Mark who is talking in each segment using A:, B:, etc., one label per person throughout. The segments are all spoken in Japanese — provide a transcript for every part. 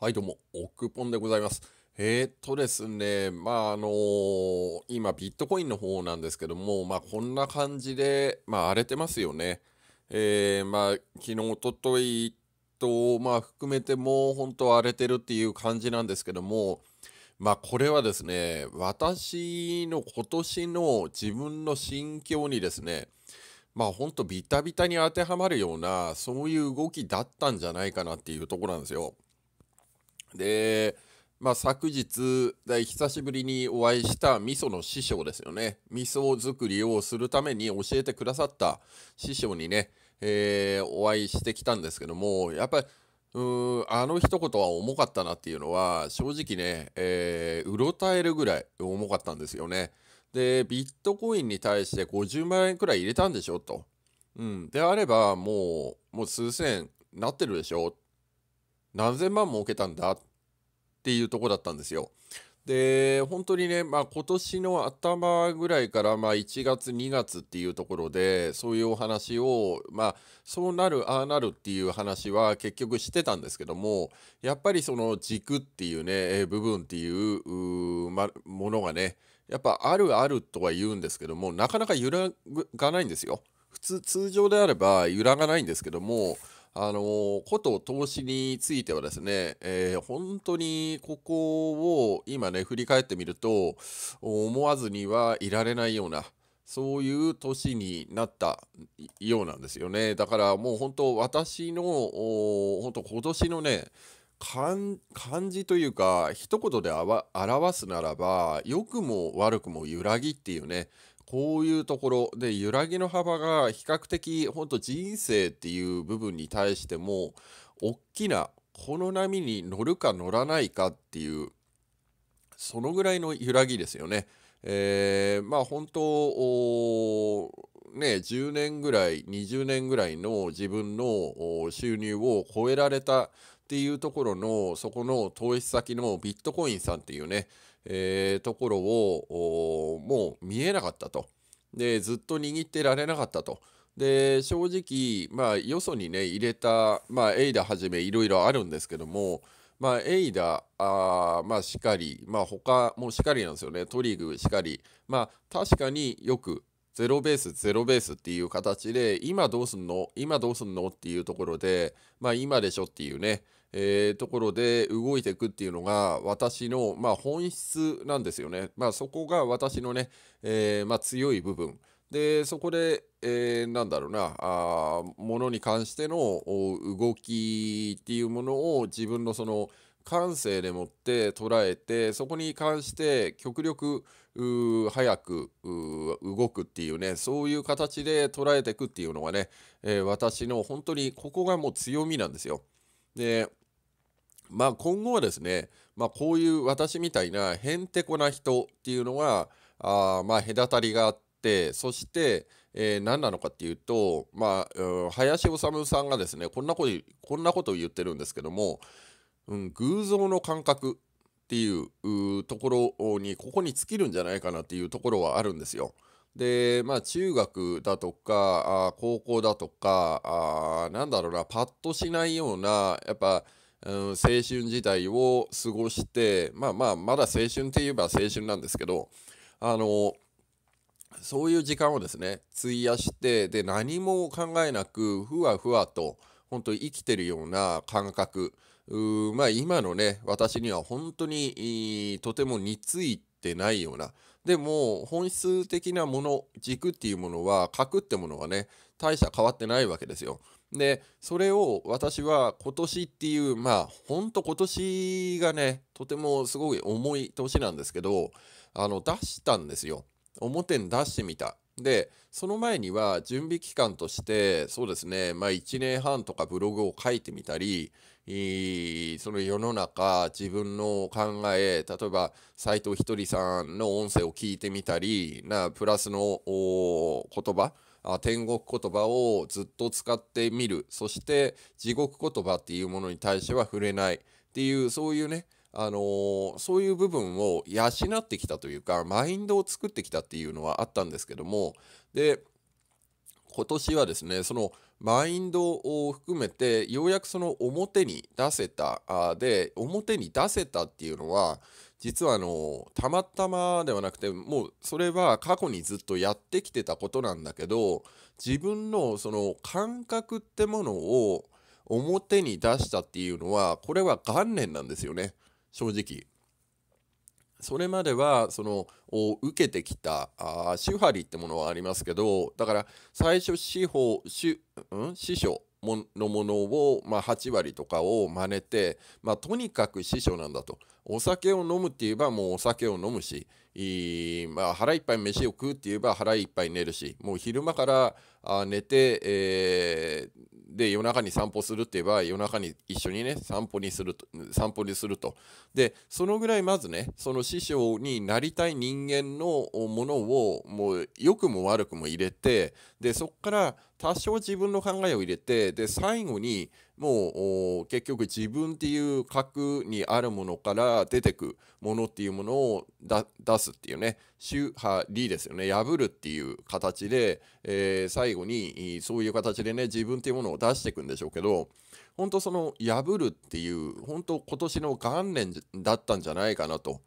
A: はい、どうも、オクポンでございます。えー、っとですね、まあ、あのー、今、ビットコインの方なんですけども、まあ、こんな感じで、まあ、荒れてますよね。えー、まあ、昨日、おとといと、まあ、含めても、本当荒れてるっていう感じなんですけども、まあ、これはですね、私の今年の自分の心境にですね、まあ、本当ビタビタに当てはまるような、そういう動きだったんじゃないかなっていうところなんですよ。で、まあ、昨日久しぶりにお会いした味噌の師匠ですよね味噌作りをするために教えてくださった師匠にね、えー、お会いしてきたんですけどもやっぱりあの一言は重かったなっていうのは正直ね、えー、うろたえるぐらい重かったんですよね。でビットコインに対して50万円くらい入れたんでしょと。うん、であればもうもう数千なってるでしょ何千万儲けたんだっていうとこだったんですよ。で本当にね、まあ、今年の頭ぐらいから、まあ、1月2月っていうところでそういうお話を、まあ、そうなるああなるっていう話は結局してたんですけどもやっぱりその軸っていうね部分っていうま、ものがねやっぱあるあるとは言うんですけどもなかなか揺らがないんですよ。普通通常であれば揺らがないんですけどもあの、こと投資についてはですね、えー、本当にここを今ね、振り返ってみると、思わずにはいられないような、そういう年になったようなんですよね。だからもう本当、私の、本当今年のね、漢字というか一言で表すならば良くも悪くも揺らぎっていうねこういうところで揺らぎの幅が比較的ほんと人生っていう部分に対しても大きなこの波に乗るか乗らないかっていうそのぐらいの揺らぎですよね。えー、まあ本当ね、10年ぐらい20年ぐらいの自分の収入を超えられたっていうところのそこの投資先のビットコインさんっていうね、えー、ところをもう見えなかったと。でずっと握ってられなかったと。で正直、まあ、よそにね入れた、まあ、エイダはじめいろいろあるんですけども、まあ、エイダあまあしかり、まあ、他もしかりなんですよねトリグしかり、まあ、確かによくゼロベース、ゼロベースっていう形で、今どうすんの今どうすんのっていうところで、まあ今でしょっていうね、えー、ところで動いていくっていうのが私の、まあ、本質なんですよね。まあ、そこが私のね、えー、まあ、強い部分。で、そこで、えー、なんだろうな、あものに関しての動きっていうものを自分のその感性でもって捉えて、そこに関して極力、早く動くっていうねそういう形で捉えていくっていうのがね、えー、私の本当にここがもう強みなんですよ。でまあ今後はですね、まあ、こういう私みたいなへんてこな人っていうのはあまあ隔たりがあってそして、え何なのかっていうと、まあ、う林修さんがですねこんなことこんなことを言ってるんですけども、うん、偶像の感覚っていうところにここに尽きるんじゃないかなっていうところはあるんですよ。でまあ中学だとか高校だとかあなんだろうなパッとしないようなやっぱ、うん、青春時代を過ごしてまあまあまだ青春ってえば青春なんですけどあのそういう時間をですね費やしてで何も考えなくふわふわと本当生きてるような感覚うまあ今のね私には本当にとても似ついてないようなでも本質的なもの軸っていうものは核ってものはね大した変わってないわけですよ。でそれを私は今年っていうまあほんと今年がねとてもすごい重い年なんですけどあの出したんですよ。表に出してみた。でその前には準備期間としてそうですねまあ1年半とかブログを書いてみたりその世の中自分の考え例えば斎藤ひとりさんの音声を聞いてみたりなプラスの言葉天国言葉をずっと使ってみるそして地獄言葉っていうものに対しては触れないっていうそういうねあのー、そういう部分を養ってきたというかマインドを作ってきたっていうのはあったんですけどもで今年はですねそのマインドを含めてようやくその表に出せたあで表に出せたっていうのは実はあのたまたまではなくてもうそれは過去にずっとやってきてたことなんだけど自分のその感覚ってものを表に出したっていうのはこれは元年なんですよね。正直。それまではその受けてきたあ手張りってものはありますけどだから最初司法主、うん、師匠のものを、まあ、8割とかを真似て、まあ、とにかく師匠なんだとお酒を飲むって言えばもうお酒を飲むしいまあ、腹いっぱい飯を食うって言えば腹いっぱい寝るしもう昼間からあ寝て、えー、で夜中に散歩するって言えば夜中に一緒にね散歩にすると散歩にするとでそのぐらいまずねその師匠になりたい人間のものをもう良くも悪くも入れてでそこから多少自分の考えを入れてで最後にもう結局自分っていう核にあるものから出てくものっていうものを出すっていうね宗派理ですよね破るっていう形で、えー、最後にそういう形でね自分っていうものを出していくんでしょうけど本当その破るっていう本当今年の元年だったんじゃないかなと。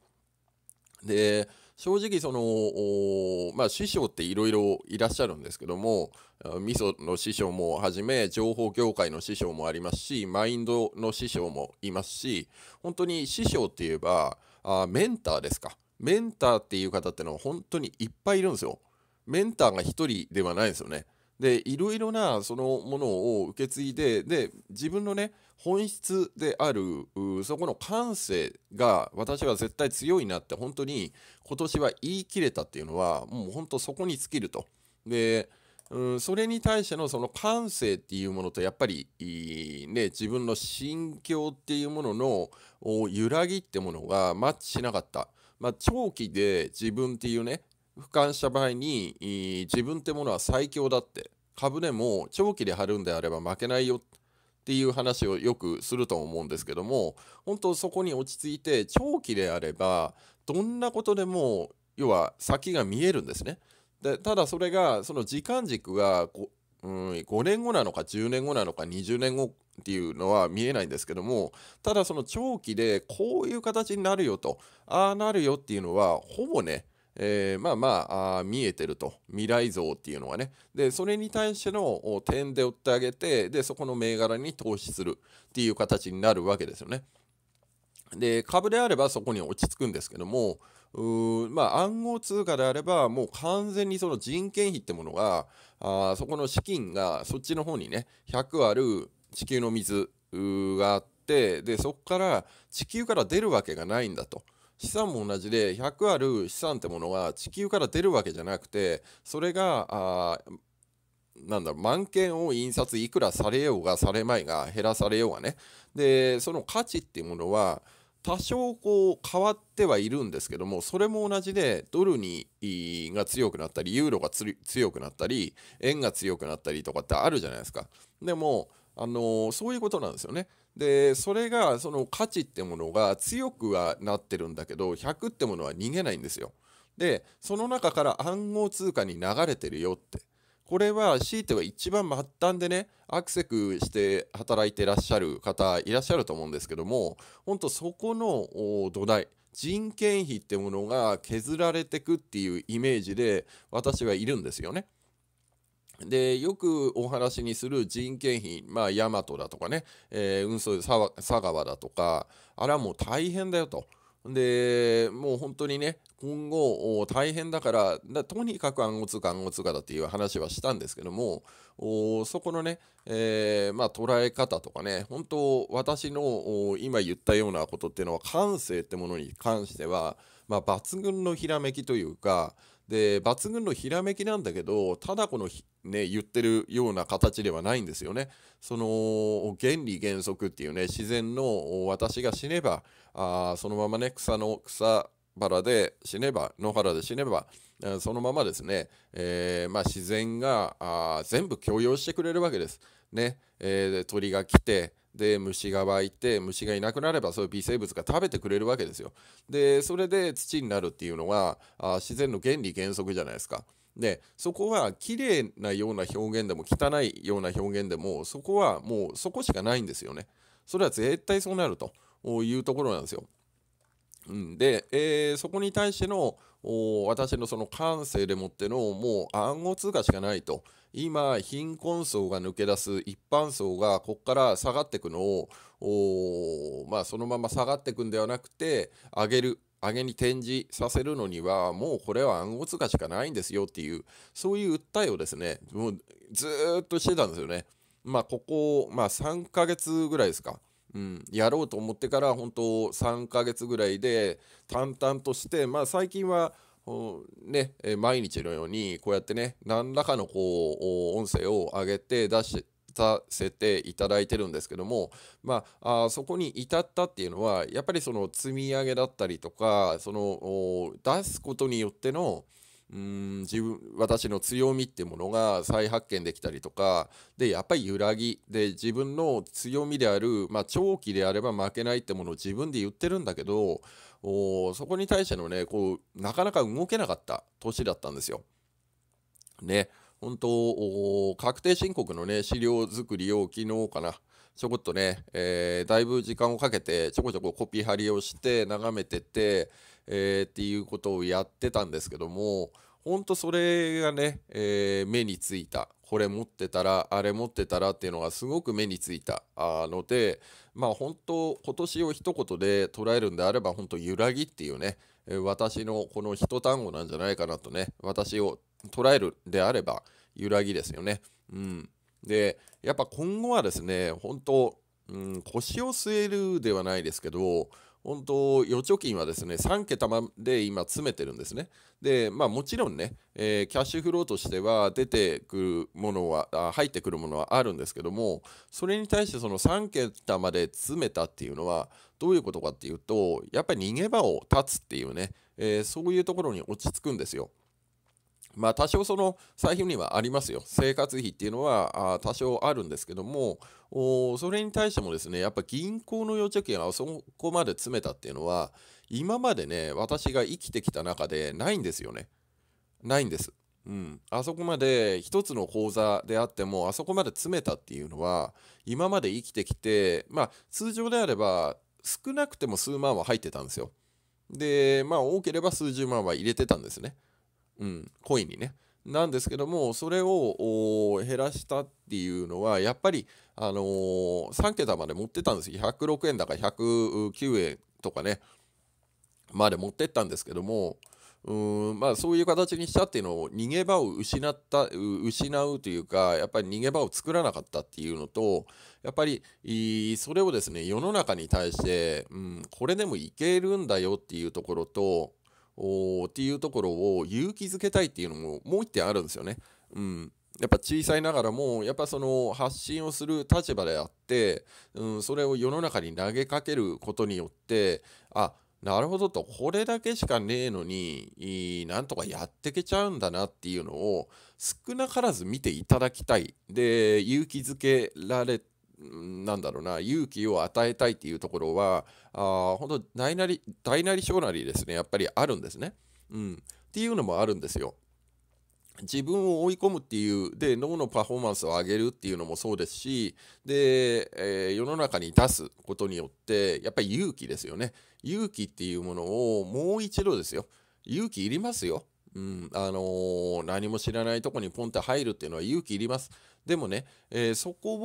A: で正直その、まあ、師匠っていろいろいらっしゃるんですけども味噌の師匠もはじめ情報業界の師匠もありますしマインドの師匠もいますし本当に師匠って言えばあメンターですかメンターっていう方ってのは本当にいっぱいいるんですよメンターが1人ではないですよねでいろいろなそのものを受け継いでで自分のね本質であるそこの感性が私は絶対強いなって本当に今年は言い切れたっていうのはもう本当そこに尽きると。でうん、それに対してのその感性っていうものとやっぱりね自分の心境っていうものの揺らぎってものがマッチしなかった、まあ、長期で自分っていうね俯瞰した場合に自分ってものは最強だって株でも長期で張るんであれば負けないよっていう話をよくすると思うんですけども本当そこに落ち着いて長期であればどんなことでも要は先が見えるんですね。でただそれがその時間軸が 5,、うん、5年後なのか10年後なのか20年後っていうのは見えないんですけどもただその長期でこういう形になるよとああなるよっていうのはほぼねえー、まあまああ見えてると未来像っていうのはねでそれに対しての点で売ってあげてでそこの銘柄に投資するっていう形になるわけですよねで株であればそこに落ち着くんですけどもうまあ、暗号通貨であればもう完全にその人件費ってものがあそこの資金がそっちの方にね100ある地球の水があってでそこから地球から出るわけがないんだと。資産も同じで100ある資産ってものが地球から出るわけじゃなくてそれがあなんだ万件を印刷いくらされようがされまいが減らされようがねでその価値っていうものは多少こう変わってはいるんですけどもそれも同じでドルにが強くなったりユーロが強くなったり円が強くなったりとかってあるじゃないですかでもあのそういうことなんですよね。でそれがその価値ってものが強くはなってるんだけど100ってものは逃げないんですよ。でその中から暗号通貨に流れてるよってこれは強いては一番末端でねアクセクして働いてらっしゃる方いらっしゃると思うんですけども本当そこの土台人件費ってものが削られてくっていうイメージで私はいるんですよね。でよくお話にする人件費、まあ、大和だとかね、えー、運送佐川だとか、あれはもう大変だよと。でもう本当にね、今後大変だから、とにかく暗号通貨、暗号通貨だっていう話はしたんですけども、そこのね、えー、まあ、捉え方とかね、本当、私の今言ったようなことっていうのは、感性ってものに関しては、まあ、抜群のひらめきというか、で抜群のひらめきなんだけどただこの、ね、言ってるような形ではないんですよね。その原理原則っていうね自然の私が死ねばあそのままね草の草原で死ねば野原で死ねばそのままですね、えー、まあ、自然が全部許容してくれるわけです。ねえー、鳥が来て、で虫が湧いて虫がいなくなればそういう微生物が食べてくれるわけですよ。でそれで土になるっていうのはあ自然の原理原則じゃないですか。でそこは綺麗なような表現でも汚いような表現でもそこはもうそこしかないんですよね。それは絶対そうなるというところなんですよ。うん、で、えー、そこに対しての私のその感性でもってのもう暗号通貨しかないと。今貧困層が抜け出す一般層がここから下がっていくのをまあ、そのまま下がっていくんではなくて上げる上げに展示させるのにはもうこれは暗号通貨しかないんですよっていうそういう訴えをですねもうずっとしてたんですよね。まあ、ここ、まあ、3ヶ月ぐらいですか。うん、やろうと思ってから本当3ヶ月ぐらいで淡々として、まあ、最近はね、毎日のようにこうやってね何らかのこう音声を上げて出してさせていただいてるんですけども、まあ、あそこに至ったっていうのはやっぱりその積み上げだったりとかその出すことによってのうん自分私の強みっていうものが再発見できたりとかでやっぱり揺らぎで自分の強みである、まあ、長期であれば負けないってものを自分で言ってるんだけどおそこに対してのね、こう、なかなか動けなかった年だったんですよ。ね、本当、確定申告のね、資料作りを昨日かな、ちょこっとね、えー、だいぶ時間をかけて、ちょこちょこコピー貼りをして、眺めてて、えー、っていうことをやってたんですけども、本当それがね、えー、目についた。これ持ってたら、あれ持ってたらっていうのがすごく目についたので、まあ本当今年を一言で捉えるんであれば本当揺らぎっていうね私のこの一単語なんじゃないかなとね私を捉えるであれば揺らぎですよね。うん、でやっぱ今後はですね本当、うん、腰を据えるではないですけど本当、預貯金はですね、3桁まで今詰めてるんですね。で、まあもちろんね、えー、キャッシュフローとしては出てくるものはあ、入ってくるものはあるんですけども、それに対してその3桁まで詰めたっていうのは、どういうことかっていうと、やっぱり逃げ場を断つっていうね、えー、そういうところに落ち着くんですよ。まあ、多少その財布にはありますよ。生活費っていうのは多少あるんですけども、それに対してもですね、やっぱ銀行の預貯金はそこまで詰めたっていうのは、今までね、私が生きてきた中でないんですよね。ないんです。うん、あそこまで一つの口座であってもあそこまで詰めたっていうのは今まで生きてきてまあ通常であれば少なくても数万は入ってたんですよでまあ多ければ数十万は入れてたんですねうん、意にね。なんですけどもそれを減らしたっていうのはやっぱり、あのー、3桁まで持ってたんですよ106円だから109円とかねまで持ってったんですけどもうんまあそういう形にしたっていうのを逃げ場を失った失うというかやっぱり逃げ場を作らなかったっていうのとやっぱりそれをですね世の中に対して、うん、これでもいけるんだよっていうところとっていうところを勇気づけたいっていうのももう一点あるんですよね。うんやっぱ小さいながらもやっぱその発信をする立場であって、うん、それを世の中に投げかけることによってあなるほどとこれだけしかねえのになんとかやってけちゃうんだなっていうのを少なからず見ていただきたいで勇気づけられなんだろうな、勇気を与えたいっていうところは、あ本当大なり、大なり小なりですね、やっぱりあるんですね。うん。っていうのもあるんですよ。自分を追い込むっていうで脳のパフォーマンスを上げるっていうのもそうですしで、えー、世の中に出すことによってやっぱり勇気ですよね勇気っていうものをもう一度ですよ勇気いりますよ、うんあのー、何も知らないとこにポンって入るっていうのは勇気いりますでもね、えー、そこ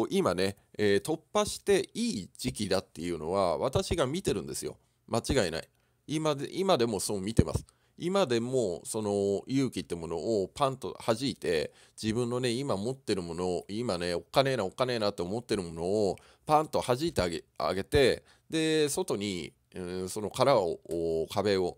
A: を今ね、えー、突破していい時期だっていうのは私が見てるんですよ。間違いない。今で今でもそう見てます。今でもその勇気ってものをパンと弾いて自分のね今持ってるものを今ねおっかねえなおっかねえなって思ってるものをパンと弾いてあげてで外に、うん、その殻を壁を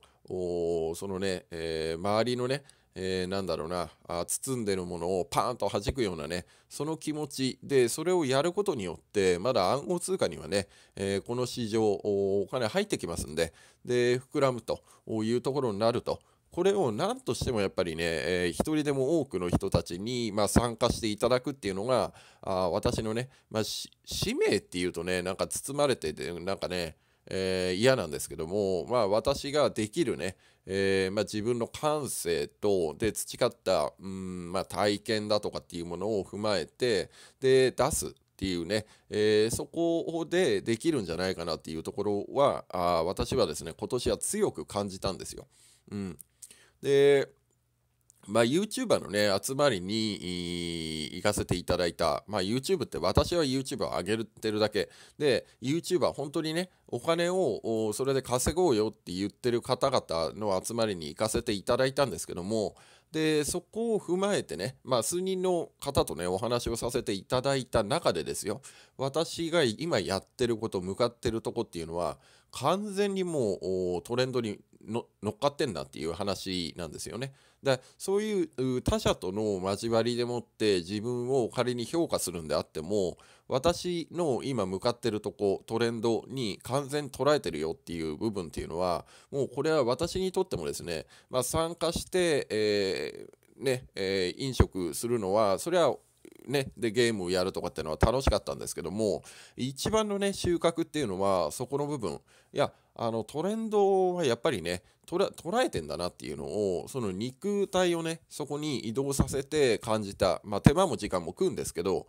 A: そのね、えー、周りのね、えー、なんだろうなあ包んでるものをパーンと弾くようなねその気持ちでそれをやることによってまだ暗号通貨にはね、えー、この市場お金入ってきますんでで膨らむというところになるとこれを何としてもやっぱりね、えー、一人でも多くの人たちに、まあ、参加していただくっていうのがあ私のね、まあ、使命っていうとねなんか包まれててなんかね、えー、嫌なんですけども、まあ、私ができるね、えー、まあ、自分の感性とで培ったうん、まあ、体験だとかっていうものを踏まえてで出すっていうね、えー、そこでできるんじゃないかなっていうところはあ私はですね今年は強く感じたんですよ。うん、でまあ、YouTuber のね、集まりに行かせていただいた。まあ、YouTube って、私は YouTube を上げてるだけ。で、YouTuber、本当にね、お金をそれで稼ごうよって言ってる方々の集まりに行かせていただいたんですけども、で、そこを踏まえてね、まあ、数人の方とね、お話をさせていただいた中でですよ、私が今やってること、向かってるとこっていうのは、完全にもうトレンドに乗っかってんだっていう話なんですよね。だそういう他者との交わりでもって自分を仮に評価するんであっても私の今向かってるとこトレンドに完全に捉えてるよっていう部分っていうのはもうこれは私にとってもですね、まあ、参加して、えーねえー、飲食するのはそれはね、でゲームをやるとかっていうのは楽しかったんですけども一番のね収穫っていうのはそこの部分いやあのトレンドはやっぱりね捉えてんだなっていうのをその肉体をねそこに移動させて感じた、まあ、手間も時間も食うんですけど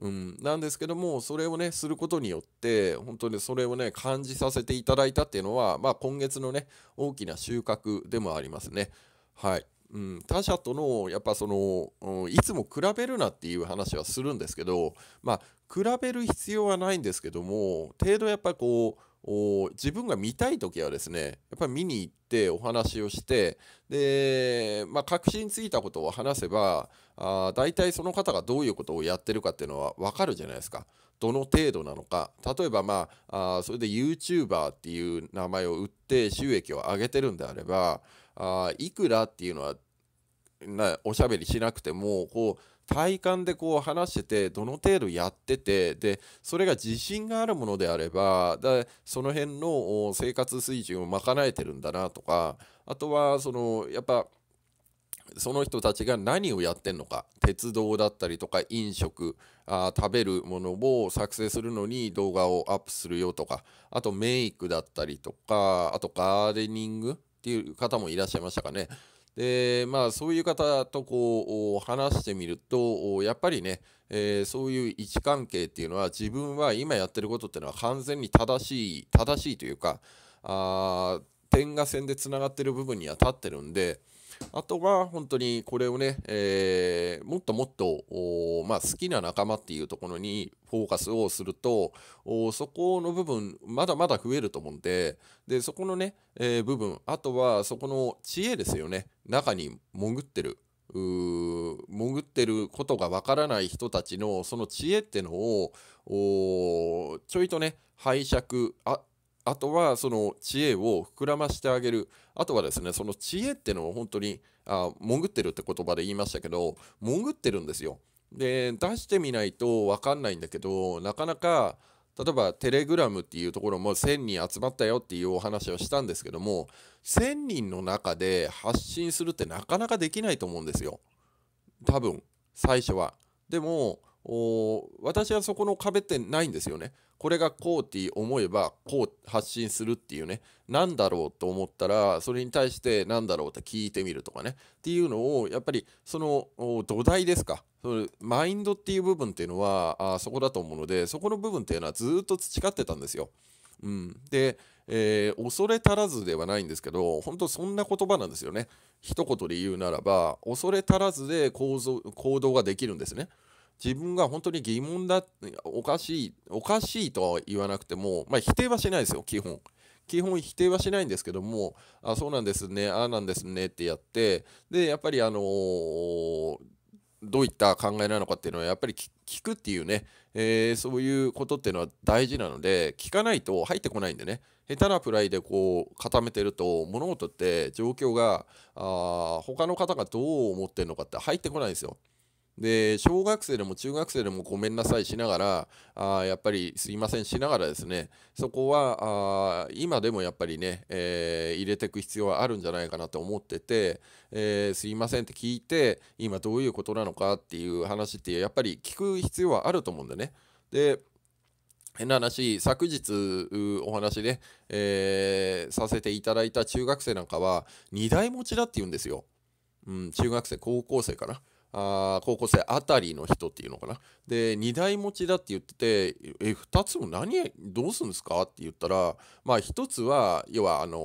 A: うん、なんですけどもそれをねすることによって本当にそれをね感じさせていただいたっていうのは、まあ、今月のね大きな収穫でもありますね。はいうん、他者とのやっぱその、うん、いつも比べるなっていう話はするんですけど、まあ、比べる必要はないんですけども程度やっぱこう自分が見たい時はですねやっぱり見に行ってお話をしてで、まあ、確信ついたことを話せばあ大体その方がどういうことをやってるかっていうのは分かるじゃないですか。どの程度なのか例えばまああそれで YouTuber っていう名前を売って収益を上げてるんであればあいくらっていうのはなおしゃべりしなくてもこう体感でこう話しててどの程度やっててでそれが自信があるものであればだその辺の生活水準を賄えてるんだなとかあとはそのやっぱその人たちが何をやってんのか鉄道だったりとか飲食あ食べるものを作成するのに動画をアップするよとかあとメイクだったりとかあとガーデニングっていう方もいらっしゃいましたかねでまあ、そういう方とこう話してみるとやっぱりね、えー、そういう位置関係っていうのは自分は今やってることっていうのは完全に正しい正しいというかあ点が線でつながってる部分には立ってるんで。あとは本当にこれをね、えー、もっともっと、まあ、好きな仲間っていうところにフォーカスをするとそこの部分まだまだ増えると思うんででそこのね、えー、部分あとはそこの知恵ですよね中に潜ってる潜ってることがわからない人たちのその知恵ってのをちょいとね拝借ああとはその知恵を膨らましてあげるあとはですねその知恵っていうのを本当にあ潜ってるって言葉で言いましたけど潜ってるんですよで出してみないと分かんないんだけどなかなか例えばテレグラムっていうところも1000人集まったよっていうお話をしたんですけども1000人の中で発信するってなかなかできないと思うんですよ多分最初はでもお私はそこの壁ってないんですよね。これがこうって思えばこう発信するっていうね何だろうと思ったらそれに対して何だろうって聞いてみるとかねっていうのをやっぱりその土台ですかマインドっていう部分っていうのはあそこだと思うのでそこの部分っていうのはずっと培ってたんですよ。うん、で、えー、恐れ足らずではないんですけど本当そんな言葉なんですよね。一言で言うならば恐れ足らずで行動ができるんですね。自分が本当に疑問だ、おかしい、おかしいとは言わなくても、まあ、否定はしないですよ、基本。基本否定はしないんですけども、あ、そうなんですね、ああなんですねってやって、で、やっぱりあのー、どういった考えなのかっていうのはやっぱり聞くっていうね、えー、そういうことっていうのは大事なので聞かないと入ってこないんでね下手なプライでこう固めてると物事って状況があ他の方がどう思ってるのかって入ってこないんですよ。で小学生でも中学生でもごめんなさいしながらあやっぱりすいませんしながらですねそこはあ今でもやっぱりね、えー、入れていく必要はあるんじゃないかなと思ってて、えー、すいませんって聞いて今どういうことなのかっていう話ってやっぱり聞く必要はあると思うんだね。で変な話、昨日お話で、えー、させていただいた中学生なんかは、2台持ちだって言うんですよ。うん、中学生、高校生かな。あ高校生あたりの人っていうのかなで2台持ちだって言ってて「え2つも何どうするんですか?」って言ったらまあ1つは要はあの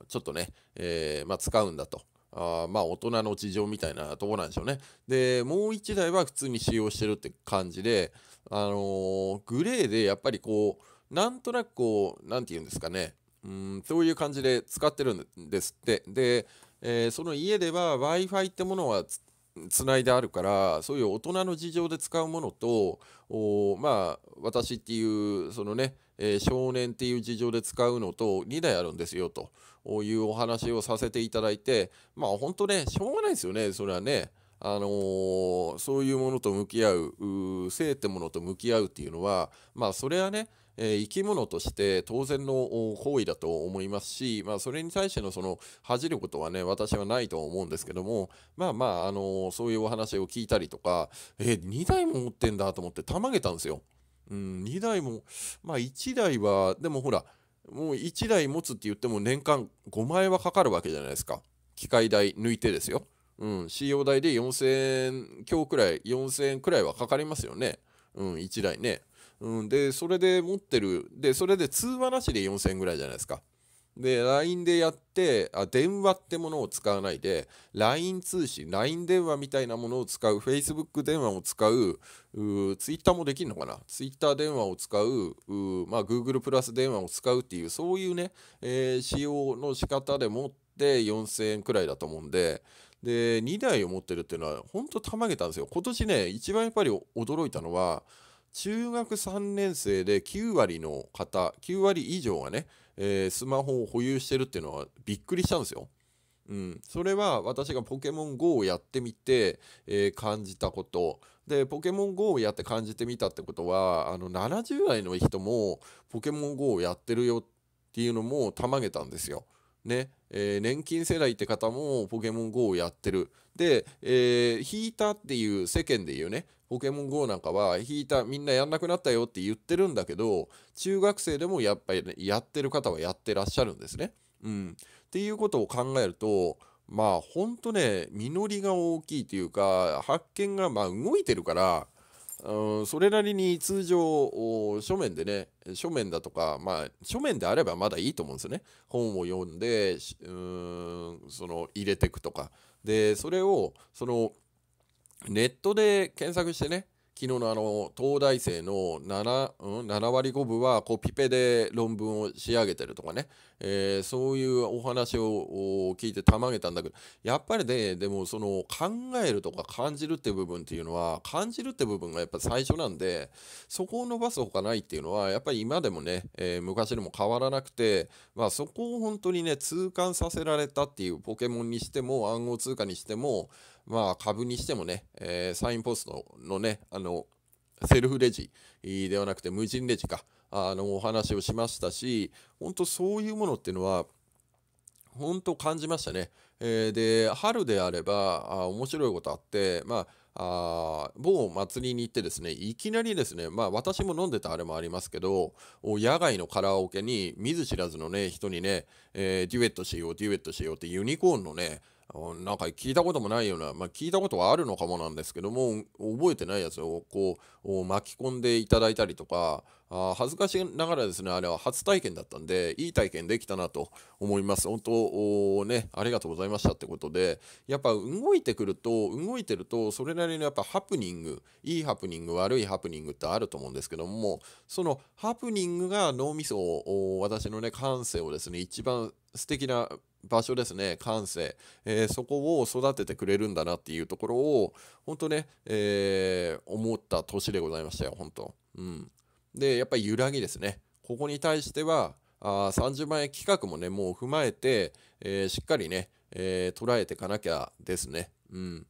A: ー、ちょっとね、えー、まあ、使うんだと。あまあ大人の事情みたいなとこなんでしょうね。でもう1台は普通に使用してるって感じで、あのー、グレーでやっぱりこうなんとなくこう何て言うんですかねうんそういう感じで使ってるんですって。で、えその家では w i f i ってものはつないであるからそういう大人の事情で使うものとまあ私っていうそのね、えー、少年っていう事情で使うのと2台あるんですよというお話をさせていただいてまあ本当ねしょうがないですよねそれはね。あのー、そういうものと向き合う性ってものと向き合うっていうのはまあそれはねえ生き物として当然の行為だと思いますし、まあ、それに対してのその恥じることはね私はないと思うんですけどもまあまあ、あのそういうお話を聞いたりとか、えー、2台も持ってんだと思ってたまげたんですよ。うん、2台もまあ1台はでもほらもう1台持つって言っても年間5万円はかかるわけじゃないですか機械代抜いてですよ。うん、使用代で4000円強くらい4000円くらいはかかりますよね。うん、1台ね。うん、で、それで持ってる。で、それで通話なしで4000円ぐらいじゃないですか。で、LINE でやって、あ、電話ってものを使わないで、LINE 通信、LINE 電話みたいなものを使う、Facebook 電話を使う、う Twitter もできるのかな ?Twitter 電話を使う、うまあ、Google プラス電話を使うっていう、そういうね、えー、使用の仕方でもって4000円くらいだと思うんで、で、2台を持ってるっていうのは、本当たまげたんですよ。今年ね、一番やっぱり驚いたのは、中学3年生で9割の方、9割以上がね、えー、スマホを保有してるっていうのはびっくりしたんですよ。うん、それは私がポケモン GO をやってみて、えー、感じたことでポケモン GO をやって感じてみたってことはあの70代の人もポケモン GO をやってるよっていうのもたまげたんですよ。ね、えー、年金世代って方もポケモン GO をやってるで、えー、引いたっていう世間で言うね、ポケモン GO なんかは引いたみんなやんなくなったよって言ってるんだけど中学生でもやっぱり、ね、やってる方はやってらっしゃるんですね。うん、っていうことを考えるとまあほんとね実りが大きいというか発見がまあ動いてるからそれなりに通常書面でね書面だとかまあ書面であればまだいいと思うんですよね本を読んでうんその入れていくとかでそれをそのネットで検索してね昨日のあの東大生の 7,、うん、7割5分はコピペで論文を仕上げてるとかね、えー、そういうお話を聞いてたまげたんだけどやっぱりねでもその考えるとか感じるって部分っていうのは感じるって部分がやっぱ最初なんでそこを伸ばすほかないっていうのはやっぱり今でもね、えー、昔でも変わらなくて、まあ、そこを本当にね痛感させられたっていうポケモンにしても暗号通貨にしてもまあ、株にしてもね、えー、サインポストのね、あの、セルフレジではなくて無人レジか、あの、お話をしましたし、本当そういうものっていうのは、本当感じましたね。えー、で、春であれば、あ面白いことあって、まあ、あ某祭りに行ってですね、いきなりですね、まあ私も飲んでたあれもありますけど、野外のカラオケに見ず知らずのね、人にね、えー、デュエットしよう、デュエットしようってユニコーンのね、なんか聞いたこともないような、まあ、聞いたことはあるのかもなんですけども覚えてないやつをこう巻き込んでいただいたりとかあ恥ずかしながらですねあれは初体験だったんでいい体験できたなと思います本当ねありがとうございましたってことでやっぱ動いてくると動いてるとそれなりのやっぱハプニングいいハプニング悪いハプニングってあると思うんですけどもそのハプニングが脳みそを私のね感性をですね一番素敵な場所ですね感性、えー、そこを育ててくれるんだなっていうところを本当ね、えー、思った年でございましたよ本当、うん、でやっぱり揺らぎですねここに対してはあ30万円企画もねもう踏まえて、えー、しっかりね、え捉えていかなきゃですねうん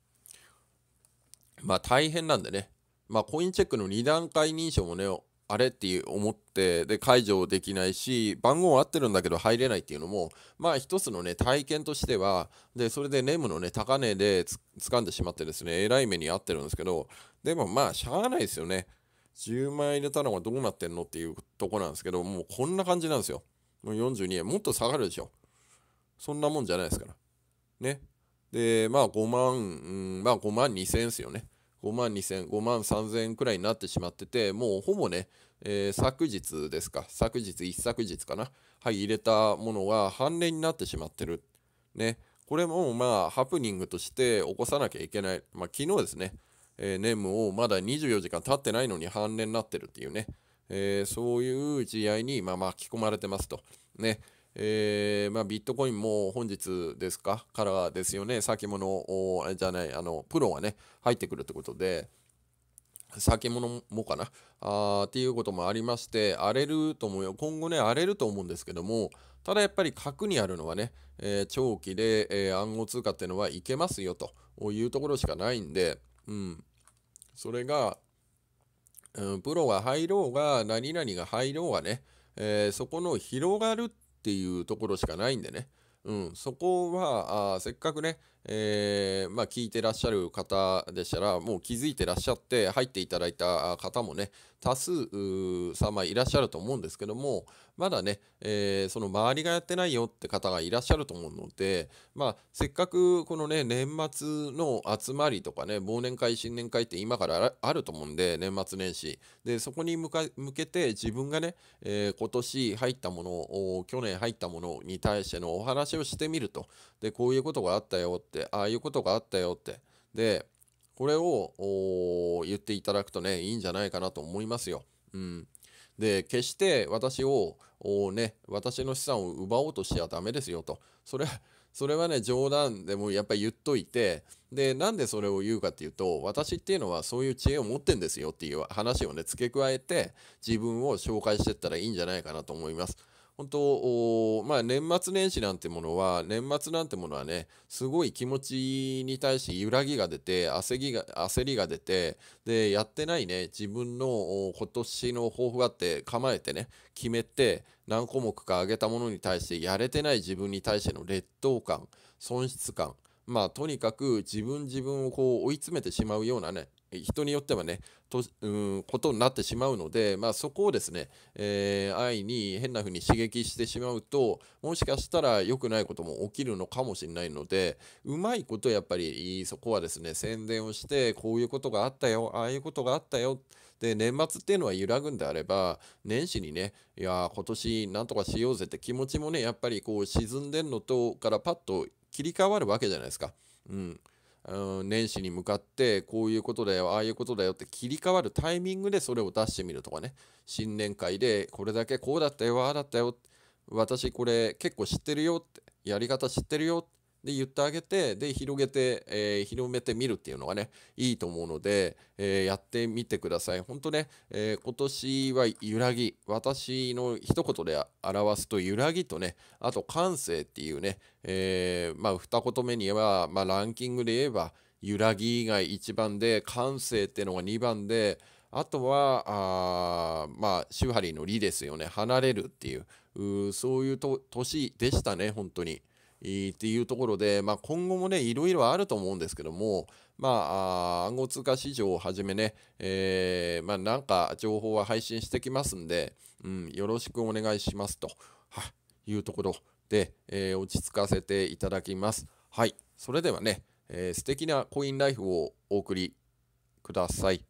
A: まあ大変なんでねまあコインチェックの2段階認証もねあれって思ってで解除できないし番号は合ってるんだけど入れないっていうのもまあ一つのね体験としてはでそれでネムのね高値でつ掴んでしまってですねえらい目に遭ってるんですけどでもまあしゃあないですよね10万円入れたのはどうなってんのっていうとこなんですけどもうこんな感じなんですよもう42円もっと下がるでしょそんなもんじゃないですからねでまあ5万、うん、まあ5万2000円ですよね5万2000、5万3000くらいになってしまってて、もうほぼね、えー、昨日ですか、昨日、一昨日かな、はい、入れたものが半値になってしまってる。ね、これもまあ、ハプニングとして起こさなきゃいけない。まあ、昨日ですね、えー、ネームをまだ24時間経ってないのに半値になってるっていうね、えー、そういう試合に、まあ、巻き込まれてますと。ね、えー、まあ、ビットコインも本日ですかからですよね、先物じゃない、あのプロがね、入ってくるってことで、先物もかなあっていうこともありまして、荒れると思うよ、今後ね、荒れると思うんですけども、ただやっぱり核にあるのはね、えー、長期で、えー、暗号通貨っていうのはいけますよというところしかないんで、うん、それが、うん、プロが入ろうが、何々が入ろうがね、えー、そこの広がるっっていうところしかないんでね、うん、そこはあせっかくねえー、まあ、聞いてらっしゃる方でしたら、もう気づいてらっしゃって、入っていただいた方もね、多数様いらっしゃると思うんですけども、まだね、えー、その周りがやってないよって方がいらっしゃると思うので、まあ、せっかくこのね、年末の集まりとかね、忘年会、新年会って今からあると思うんで、年末年始。で、そこに向か向けて自分がね、えー、今年入ったものを、去年入ったものに対してのお話をしてみると。で、こういうことがあったよってああいうことがあったよってでこれを言っていただくとねいいんじゃないかなと思いますよ。うん、で決して私をね私の資産を奪おうとしちゃダメですよとそれそれはね冗談でもやっぱり言っといてでなんでそれを言うかっていうと私っていうのはそういう知恵を持ってんですよっていう話をね付け加えて自分を紹介してったらいいんじゃないかなと思います。本当、まあ、年末年始なんてものは、年末なんてものはね、すごい気持ちに対して揺らぎが出て、焦りが焦りが出て、で、やってないね、自分の今年の抱負があって構えてね、決めて、何項目か上げたものに対して、やれてない自分に対しての劣等感、損失感、まあ、とにかく自分自分をこう追い詰めてしまうようなね、人によってはねと、うん、ことになってしまうので、まあ、そこをですね、えー、愛に変な風に刺激してしまうともしかしたら良くないことも起きるのかもしれないのでうまいことやっぱりそこはですね宣伝をしてこういうことがあったよああいうことがあったよで年末っていうのは揺らぐんであれば年始にねいや今年なんとかしようぜって気持ちもねやっぱりこう沈んでんのとからパッと切り替わるわけじゃないですか。うんうん、年始に向かってこういうことだよああいうことだよって切り替わるタイミングでそれを出してみるとかね新年会でこれだけこうだったよああだったよ私これ結構知ってるよってやり方知ってるよってで言ってあげてで広げて、えー、広めてみるっていうのがねいいと思うので、えー、やってみてください本当ね、えー、今年は揺らぎ私の一言で表すと揺らぎとねあと感性っていうね、えまあ二言目には、まあ、ランキングで言えば揺らぎが1番で感性っていうのが2番であとは、あまあ、シュハリの「理」ですよね。離れるっていう、うそういう年でしたね、本当に。っていうところで、まあ、今後もね、いろいろあると思うんですけども、まあ、あ暗号通貨市場をはじめね、えー、まあ、なんか情報は配信してきますんで、うん、よろしくお願いしますと、はいうところで、えー、落ち着かせていただきます。はい、それではね、えー、素敵なコインライフをお送りください。